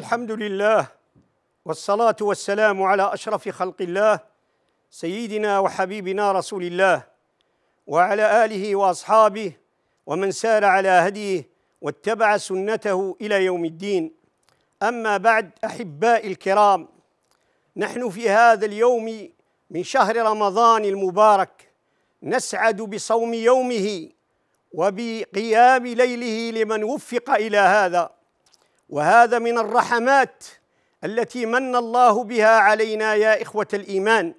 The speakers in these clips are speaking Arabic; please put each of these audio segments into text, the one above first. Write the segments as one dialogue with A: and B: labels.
A: الحمد لله والصلاة والسلام على أشرف خلق الله سيدنا وحبيبنا رسول الله وعلى آله وأصحابه ومن سار على هديه واتبع سنته إلى يوم الدين أما بعد أحبائي الكرام نحن في هذا اليوم من شهر رمضان المبارك نسعد بصوم يومه وبقيام ليله لمن وفق إلى هذا وهذا من الرحمات التي من الله بها علينا يا اخوه الايمان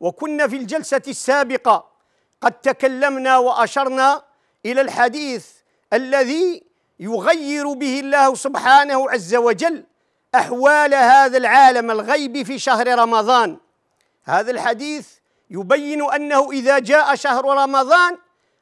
A: وكنا في الجلسه السابقه قد تكلمنا واشرنا الى الحديث الذي يغير به الله سبحانه عز وجل احوال هذا العالم الغيب في شهر رمضان هذا الحديث يبين انه اذا جاء شهر رمضان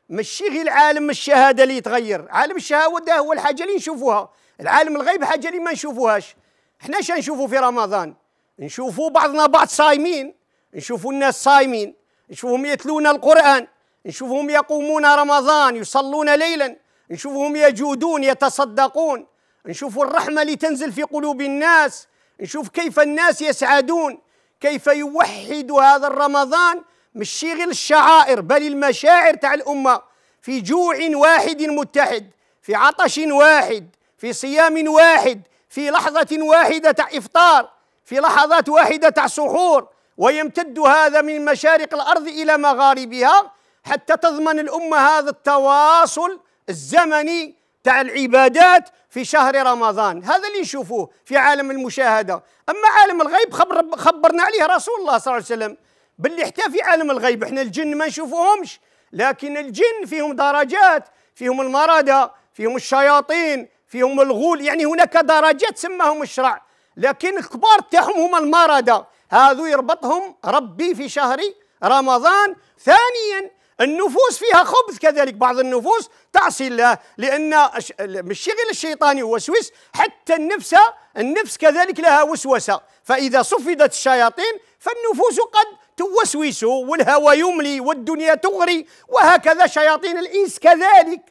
A: ماشي غير عالم الشهاده اللي يتغير عالم الشهاده هو الحاجه اللي نشوفوها العالم الغيب حاجه اللي ما نشوفوهاش حنا اش نشوفوا في رمضان نشوفوا بعضنا بعض صايمين نشوفوا الناس صايمين نشوفهم يتلون القران نشوفهم يقومون رمضان يصلون ليلا نشوفهم يجودون يتصدقون نشوف الرحمه اللي تنزل في قلوب الناس نشوف كيف الناس يسعدون كيف يوحد هذا الرمضان مش غير الشعائر بل المشاعر تاع الامه في جوع واحد متحد في عطش واحد في صيام واحد في لحظه واحده تاع افطار في لحظات واحده تاع سحور ويمتد هذا من مشارق الارض الى مغاربها حتى تضمن الامه هذا التواصل الزمني تاع العبادات في شهر رمضان هذا اللي نشوفوه في عالم المشاهده اما عالم الغيب خبر خبرنا عليه رسول الله صلى الله عليه وسلم باللي حتى في عالم الغيب احنا الجن ما نشوفوهمش لكن الجن فيهم درجات فيهم المرادة فيهم الشياطين فيهم الغول يعني هناك درجات سماهم الشرع لكن الكبار تاعهم هما المرادة هذو يربطهم ربي في شهر رمضان ثانيا النفوس فيها خبث كذلك بعض النفوس تعصي الله لان مش غير الشيطان وسوس حتى النفس النفس كذلك لها وسوسه فاذا صفدت الشياطين فالنفوس قد توسوس والهوى يملي والدنيا تغري وهكذا شياطين الإنس كذلك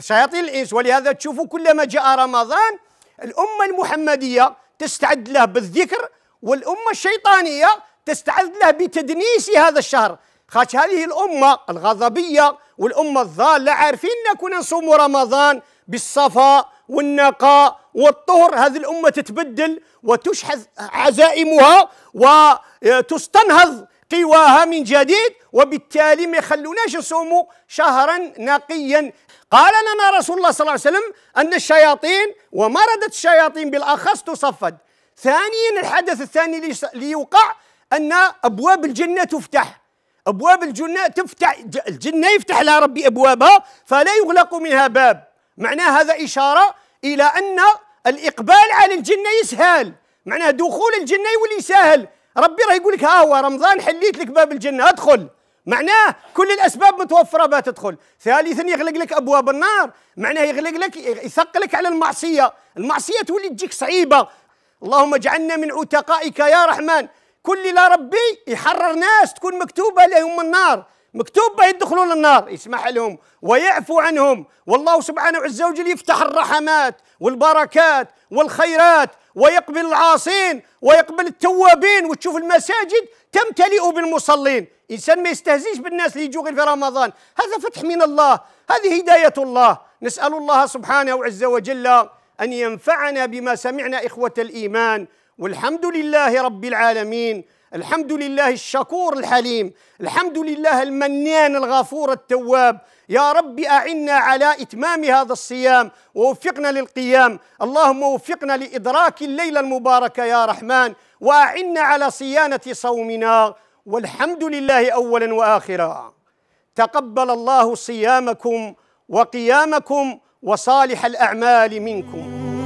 A: شياطين الإنس ولهذا تشوفوا كلما جاء رمضان الأمة المحمدية تستعد له بالذكر والأمة الشيطانية تستعد له بتدنيس هذا الشهر خاطش هذه الأمة الغضبية والأمة الضالة عارفين كنا نصوم رمضان بالصفاء والنقاء والطهر هذه الأمة تتبدل وتشحذ عزائمها وتستنهض قواها من جديد وبالتالي ما يخلوناش يصوموا شهرا نقيا قال لنا رسول الله صلى الله عليه وسلم أن الشياطين ومردة الشياطين بالأخص تصفد ثانيا الحدث الثاني اللي يوقع أن أبواب الجنة تفتح أبواب الجنة تفتح الجنة يفتح لها ربي أبوابها فلا يغلق منها باب معناه هذا إشارة إلى أن الإقبال على الجنة يسهل معناه دخول الجنة يولي سهل ربي راه يقول لك ها هو رمضان حليت لك باب الجنه ادخل معناه كل الاسباب متوفره باه تدخل ثالثا يغلق لك ابواب النار معناه يغلق لك يثقلك على المعصيه المعصيه تولي تجيك صعيبه اللهم اجعلنا من عتقائك يا رحمن كل لا ربي يحرر ناس تكون مكتوبه لهم النار مكتوب باه يدخلون النار يسمح لهم ويعفو عنهم والله سبحانه عز وجل يفتح الرحمات والبركات والخيرات ويقبل العاصين ويقبل التوابين وتشوف المساجد تمتلئ بالمصلين إنسان ما يستهزيش بالناس اللي يجوا غير في رمضان هذا فتح من الله هذه هداية الله نسأل الله سبحانه عز وجل أن ينفعنا بما سمعنا إخوة الإيمان والحمد لله رب العالمين الحمد لله الشكور الحليم الحمد لله المنان الغفور التواب يا رب أعنا على إتمام هذا الصيام ووفقنا للقيام اللهم وفقنا لإدراك الليلة المباركة يا رحمن وأعنا على صيانة صومنا والحمد لله أولا وآخرا تقبل الله صيامكم وقيامكم وصالح الأعمال منكم